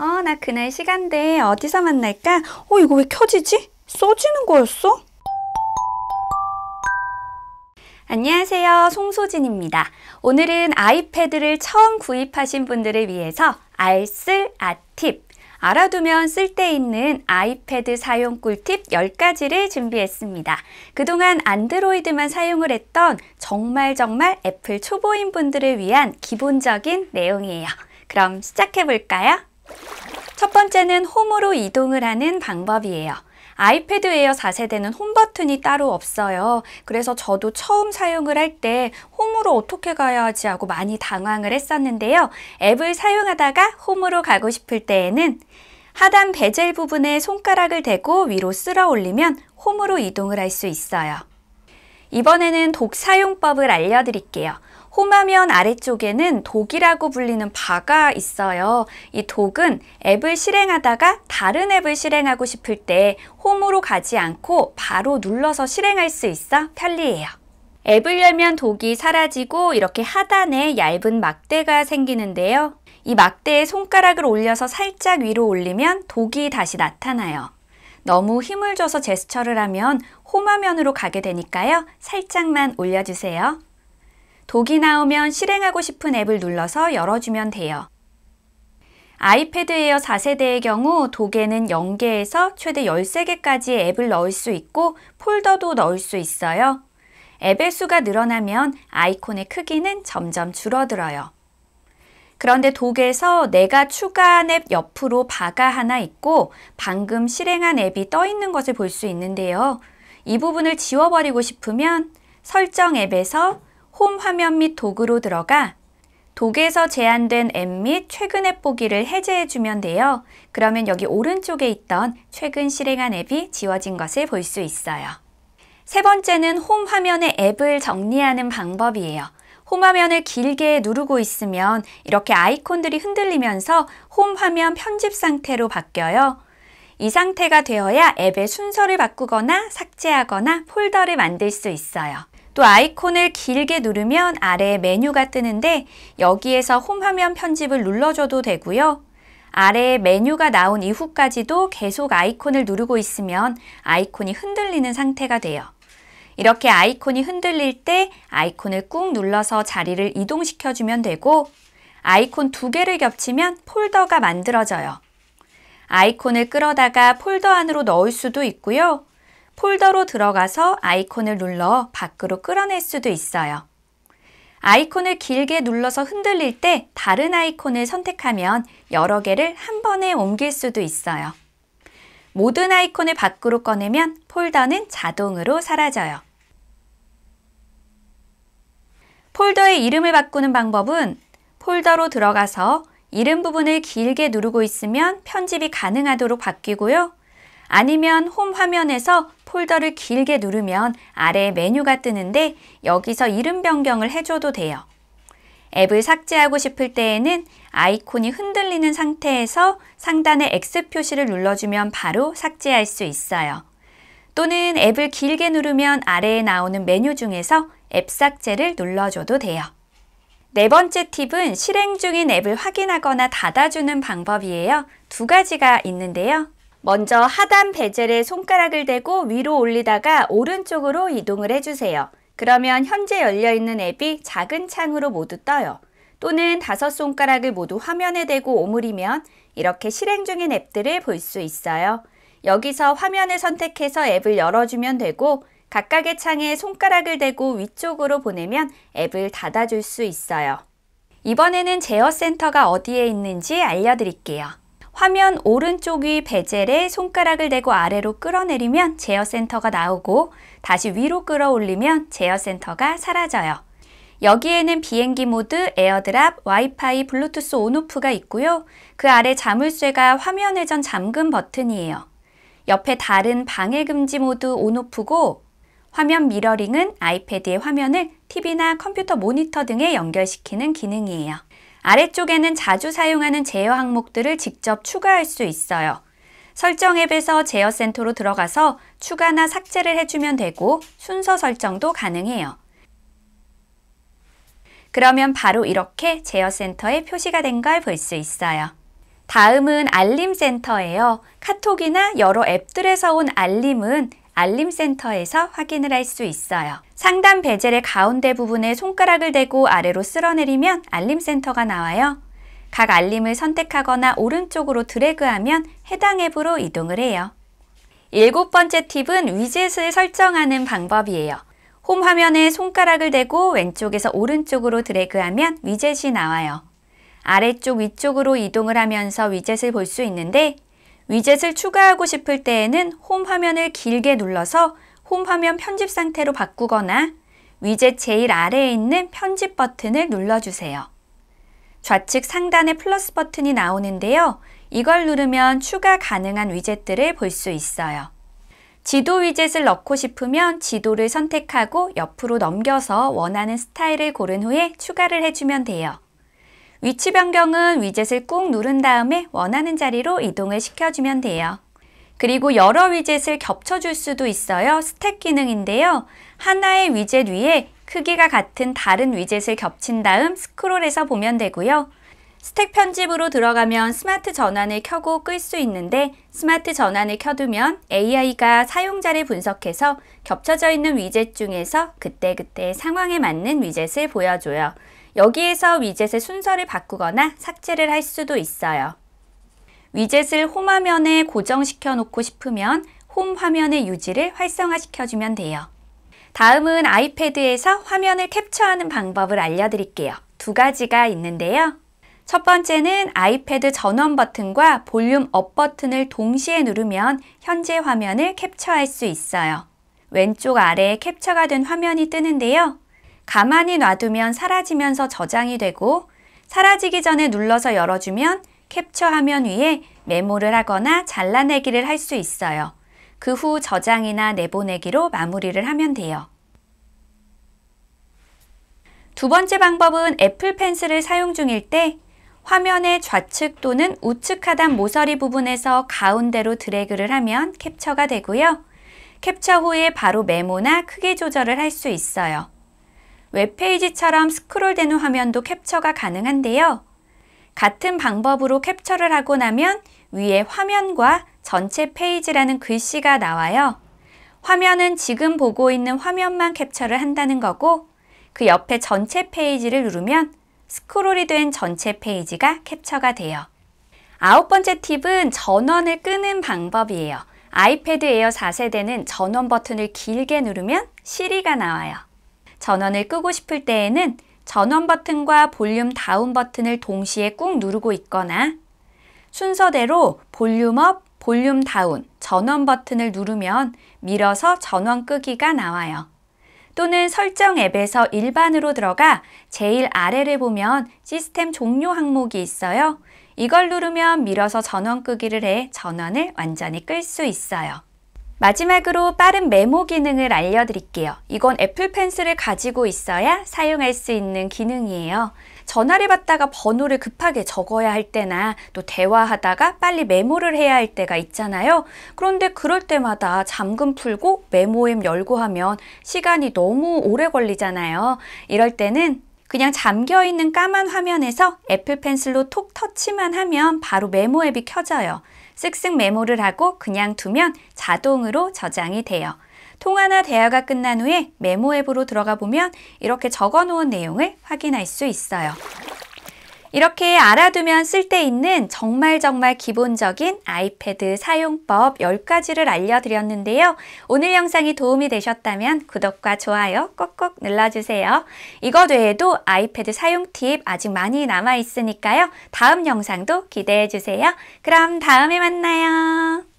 어, 나 그날 시간대 어디서 만날까? 어, 이거 왜 켜지지? 써지는 거였어? 안녕하세요. 송소진입니다. 오늘은 아이패드를 처음 구입하신 분들을 위해서 알쓸 아팁 알아두면 쓸데 있는 아이패드 사용 꿀팁 10가지를 준비했습니다. 그동안 안드로이드만 사용을 했던 정말 정말 애플 초보인 분들을 위한 기본적인 내용이에요. 그럼 시작해 볼까요? 첫 번째는 홈으로 이동을 하는 방법이에요. 아이패드 에어 4세대는 홈 버튼이 따로 없어요. 그래서 저도 처음 사용을 할 때 홈으로 어떻게 가야 하지 하고 많이 당황을 했었는데요. 앱을 사용하다가 홈으로 가고 싶을 때에는 하단 베젤 부분에 손가락을 대고 위로 쓸어 올리면 홈으로 이동을 할 수 있어요. 이번에는 독 사용법을 알려드릴게요. 홈화면 아래쪽에는 독이라고 불리는 바가 있어요. 이 독은 앱을 실행하다가 다른 앱을 실행하고 싶을 때 홈으로 가지 않고 바로 눌러서 실행할 수 있어 편리해요. 앱을 열면 독이 사라지고 이렇게 하단에 얇은 막대가 생기는데요. 이 막대에 손가락을 올려서 살짝 위로 올리면 독이 다시 나타나요. 너무 힘을 줘서 제스처를 하면 홈화면으로 가게 되니까요. 살짝만 올려주세요. 독이 나오면 실행하고 싶은 앱을 눌러서 열어주면 돼요. 아이패드 에어 4세대의 경우 독에는 0개에서 최대 13개까지의 앱을 넣을 수 있고 폴더도 넣을 수 있어요. 앱의 수가 늘어나면 아이콘의 크기는 점점 줄어들어요. 그런데 독에서 내가 추가한 앱 옆으로 바가 하나 있고 방금 실행한 앱이 떠 있는 것을 볼 수 있는데요. 이 부분을 지워버리고 싶으면 설정 앱에서 홈 화면 및 도구로 들어가 독에서 제한된 앱 및 최근의 보기를 해제해주면 돼요. 그러면 여기 오른쪽에 있던 최근 실행한 앱이 지워진 것을 볼 수 있어요. 세 번째는 홈 화면의 앱을 정리하는 방법이에요. 홈 화면을 길게 누르고 있으면 이렇게 아이콘들이 흔들리면서 홈 화면 편집 상태로 바뀌어요. 이 상태가 되어야 앱의 순서를 바꾸거나 삭제하거나 폴더를 만들 수 있어요. 또 아이콘을 길게 누르면 아래 메뉴가 뜨는데 여기에서 홈화면 편집을 눌러줘도 되고요. 아래에 메뉴가 나온 이후까지도 계속 아이콘을 누르고 있으면 아이콘이 흔들리는 상태가 돼요. 이렇게 아이콘이 흔들릴 때 아이콘을 꾹 눌러서 자리를 이동시켜주면 되고 아이콘 두 개를 겹치면 폴더가 만들어져요. 아이콘을 끌어다가 폴더 안으로 넣을 수도 있고요. 폴더로 들어가서 아이콘을 눌러 밖으로 끌어낼 수도 있어요. 아이콘을 길게 눌러서 흔들릴 때 다른 아이콘을 선택하면 여러 개를 한 번에 옮길 수도 있어요. 모든 아이콘을 밖으로 꺼내면 폴더는 자동으로 사라져요. 폴더의 이름을 바꾸는 방법은 폴더로 들어가서 이름 부분을 길게 누르고 있으면 편집이 가능하도록 바뀌고요. 아니면 홈 화면에서 폴더를 길게 누르면 아래 메뉴가 뜨는데 여기서 이름 변경을 해줘도 돼요. 앱을 삭제하고 싶을 때에는 아이콘이 흔들리는 상태에서 상단의 X 표시를 눌러주면 바로 삭제할 수 있어요. 또는 앱을 길게 누르면 아래에 나오는 메뉴 중에서 앱 삭제를 눌러줘도 돼요. 네 번째 팁은 실행 중인 앱을 확인하거나 닫아주는 방법이에요. 두 가지가 있는데요. 먼저 하단 베젤에 손가락을 대고 위로 올리다가 오른쪽으로 이동을 해주세요. 그러면 현재 열려있는 앱이 작은 창으로 모두 떠요. 또는 다섯 손가락을 모두 화면에 대고 오므리면 이렇게 실행 중인 앱들을 볼 수 있어요. 여기서 화면을 선택해서 앱을 열어주면 되고 각각의 창에 손가락을 대고 위쪽으로 보내면 앱을 닫아줄 수 있어요. 이번에는 제어센터가 어디에 있는지 알려드릴게요. 화면 오른쪽 위 베젤에 손가락을 대고 아래로 끌어내리면 제어 센터가 나오고 다시 위로 끌어올리면 제어 센터가 사라져요. 여기에는 비행기 모드, 에어드랍, 와이파이, 블루투스 온오프가 있고요. 그 아래 자물쇠가 화면 회전 잠금 버튼이에요. 옆에 다른 방해 금지 모드 온오프고 화면 미러링은 아이패드의 화면을 TV나 컴퓨터 모니터 등에 연결시키는 기능이에요. 아래쪽에는 자주 사용하는 제어 항목들을 직접 추가할 수 있어요. 설정 앱에서 제어 센터로 들어가서 추가나 삭제를 해주면 되고 순서 설정도 가능해요. 그러면 바로 이렇게 제어 센터에 표시가 된 걸 볼 수 있어요. 다음은 알림 센터예요. 카톡이나 여러 앱들에서 온 알림은 알림센터에서 확인을 할 수 있어요. 상단 베젤의 가운데 부분에 손가락을 대고 아래로 쓸어내리면 알림센터가 나와요. 각 알림을 선택하거나 오른쪽으로 드래그하면 해당 앱으로 이동을 해요. 일곱 번째 팁은 위젯을 설정하는 방법이에요. 홈 화면에 손가락을 대고 왼쪽에서 오른쪽으로 드래그하면 위젯이 나와요. 아래쪽 위쪽으로 이동을 하면서 위젯을 볼 수 있는데 위젯을 추가하고 싶을 때에는 홈 화면을 길게 눌러서 홈 화면 편집 상태로 바꾸거나 위젯 제일 아래에 있는 편집 버튼을 눌러주세요. 좌측 상단에 플러스 버튼이 나오는데요. 이걸 누르면 추가 가능한 위젯들을 볼 수 있어요. 지도 위젯을 넣고 싶으면 지도를 선택하고 옆으로 넘겨서 원하는 스타일을 고른 후에 추가를 해주면 돼요. 위치 변경은 위젯을 꾹 누른 다음에 원하는 자리로 이동을 시켜주면 돼요. 그리고 여러 위젯을 겹쳐줄 수도 있어요. 스택 기능인데요. 하나의 위젯 위에 크기가 같은 다른 위젯을 겹친 다음 스크롤해서 보면 되고요. 스택 편집으로 들어가면 스마트 전환을 켜고 끌 수 있는데 스마트 전환을 켜두면 AI가 사용자를 분석해서 겹쳐져 있는 위젯 중에서 그때그때 상황에 맞는 위젯을 보여줘요. 여기에서 위젯의 순서를 바꾸거나 삭제를 할 수도 있어요. 위젯을 홈화면에 고정시켜 놓고 싶으면 홈 화면의 유지를 활성화시켜주면 돼요. 다음은 아이패드에서 화면을 캡처하는 방법을 알려드릴게요. 두 가지가 있는데요. 첫 번째는 아이패드 전원 버튼과 볼륨 업 버튼을 동시에 누르면 현재 화면을 캡 a 할수 있어요. 왼쪽 아래에 캡처가 된 화면이 뜨는데요. 가만히 놔두면 사라지면서 저장이 되고 사라지기 전에 눌러서 열어주면 캡처 화면 위에 메모를 하거나 잘라내기를 할 수 있어요. 그 후 저장이나 내보내기로 마무리를 하면 돼요. 두 번째 방법은 애플 펜슬을 사용 중일 때 화면의 좌측 또는 우측 하단 모서리 부분에서 가운데로 드래그를 하면 캡처가 되고요. 캡처 후에 바로 메모나 크기 조절을 할 수 있어요. 웹페이지처럼 스크롤 된후 화면도 캡처가 가능한데요. 같은 방법으로 캡처를 하고 나면 위에 화면과 전체 페이지라는 글씨가 나와요. 화면은 지금 보고 있는 화면만 캡처를 한다는 거고 그 옆에 전체 페이지를 누르면 스크롤이 된 전체 페이지가 캡처가 돼요. 아홉 번째 팁은 전원을 끄는 방법이에요. 아이패드 에어 4세대는 전원 버튼을 길게 누르면 시리가 나와요. 전원을 끄고 싶을 때에는 전원 버튼과 볼륨 다운 버튼을 동시에 꾹 누르고 있거나 순서대로 볼륨업, 볼륨 다운, 전원 버튼을 누르면 밀어서 전원 끄기가 나와요. 또는 설정 앱에서 일반으로 들어가 제일 아래를 보면 시스템 종료 항목이 있어요. 이걸 누르면 밀어서 전원 끄기를 해 전원을 완전히 끌 수 있어요. 마지막으로 빠른 메모 기능을 알려드릴게요. 이건 애플 펜슬을 가지고 있어야 사용할 수 있는 기능이에요. 전화를 받다가 번호를 급하게 적어야 할 때나 또 대화하다가 빨리 메모를 해야 할 때가 있잖아요. 그런데 그럴 때마다 잠금 풀고 메모 앱 열고 하면 시간이 너무 오래 걸리잖아요. 이럴 때는 그냥 잠겨있는 까만 화면에서 애플 펜슬로 톡 터치만 하면 바로 메모 앱이 켜져요. 쓱쓱 메모를 하고 그냥 두면 자동으로 저장이 돼요. 통화나 대화가 끝난 후에 메모 앱으로 들어가 보면 이렇게 적어 놓은 내용을 확인할 수 있어요. 이렇게 알아두면 쓸데있는 정말 정말 기본적인 아이패드 사용법 10가지를 알려드렸는데요. 오늘 영상이 도움이 되셨다면 구독과 좋아요 꼭꼭 눌러주세요. 이것 외에도 아이패드 사용 팁 아직 많이 남아있으니까요. 다음 영상도 기대해주세요. 그럼 다음에 만나요.